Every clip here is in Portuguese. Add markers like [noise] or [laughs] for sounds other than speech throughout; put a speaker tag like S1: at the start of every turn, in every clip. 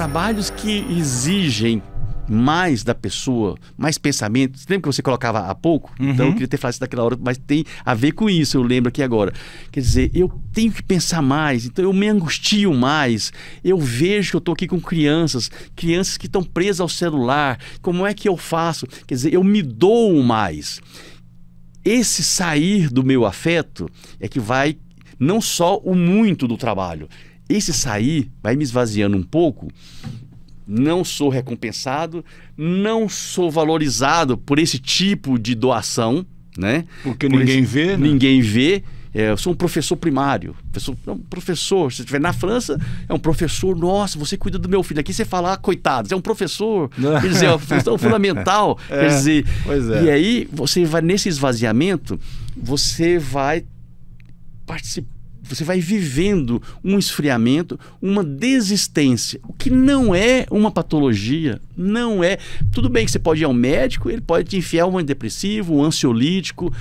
S1: trabalhos que exigem mais da pessoa, mais pensamentos. Lembra que você colocava há pouco? Uhum. Então eu uhum. queria ter falado isso daquela hora, mas tem a ver com isso, eu lembro aqui agora. Quer dizer, eu tenho que pensar mais, então eu me angustio mais. Eu vejo que eu estou aqui com crianças, crianças que estão presas ao celular. Como é que eu faço? Quer dizer, eu me dou mais. Esse sair do meu afeto é que vai não só o muito do trabalho, esse sair vai me esvaziando um pouco. Não sou recompensado, não sou valorizado por esse tipo de doação, né? Porque por ninguém esse, vê. Né? Ninguém vê. É, eu sou um professor primário. Professor, um professor, se estiver na França, é um professor. Nossa, você cuida do meu filho. Aqui você fala, ah, você é um professor. Quer [laughs] dizer, é uma fundamental. [laughs] É, quer dizer, é. e aí você vai nesse esvaziamento, você vai participar você vai vivendo um esfriamento, uma desistência, o que não é uma patologia, não é. Tudo bem que você pode ir ao médico, ele pode te enfiar um antidepressivo, um ansiolítico,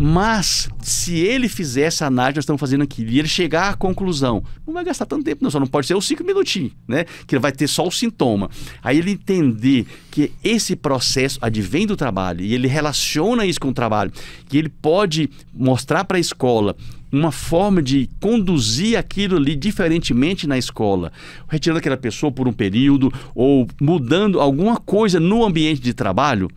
S1: mas, se ele fizer essa análise que nós estamos fazendo aqui, e ele chegar à conclusão, não vai gastar tanto tempo, não, só não pode ser os cinco minutinhos, né? Que ele vai ter só o sintoma. Aí ele entender que esse processo advém do trabalho e ele relaciona isso com o trabalho, que ele pode mostrar para a escola uma forma de conduzir aquilo ali diferentemente na escola, retirando aquela pessoa por um período ou mudando alguma coisa no ambiente de trabalho,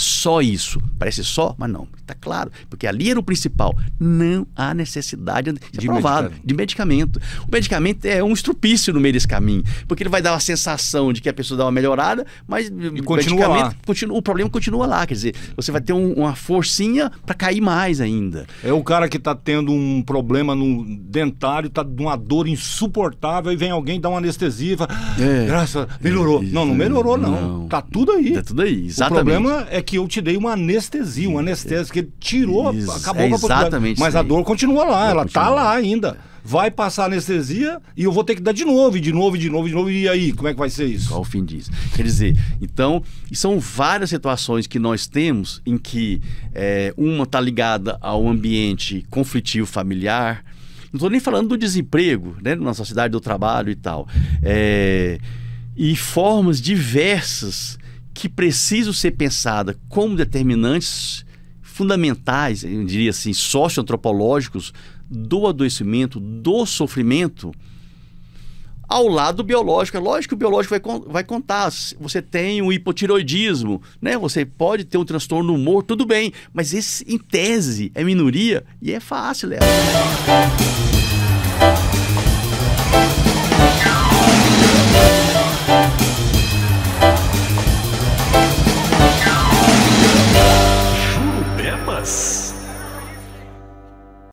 S1: só isso. Parece só, mas não. Está claro, porque ali era o principal. Não há necessidade de, medicamento. de medicamento. O medicamento é um estrupício no meio desse caminho, porque ele vai dar uma sensação de que a pessoa dá uma melhorada, mas e continua lá. Continua, o problema continua lá. Quer dizer, você vai ter um, uma forcinha para cair mais ainda. É o cara que está tendo um problema no dentário, está de uma dor insuportável e vem alguém dar uma anestesia é, graças, melhorou. É, não, não melhorou, não. não. Tá tudo aí. Tá tudo aí, exatamente. O problema é que que eu te dei uma anestesia, um anestésico, que ele tirou, Isso. acabou é com a exatamente Mas a dor continua lá, eu ela está tá lá ainda. Vai passar anestesia e eu vou ter que dar de novo, de novo, de novo, de novo. E aí, como é que vai ser isso? Ao fim disso. Quer dizer, então, são várias situações que nós temos em que é, uma está ligada ao ambiente conflitivo familiar. Não estou nem falando do desemprego, né? Na sociedade do trabalho e tal. É, e formas diversas que precisam ser pensadas como determinantes fundamentais, eu diria assim, socioantropológicos do adoecimento, do sofrimento, ao lado biológico. É lógico que o biológico vai, vai contar. Você tem um hipotiroidismo, né? você pode ter um transtorno no humor, tudo bem, mas esse, em tese, é minoria e é fácil, Léo.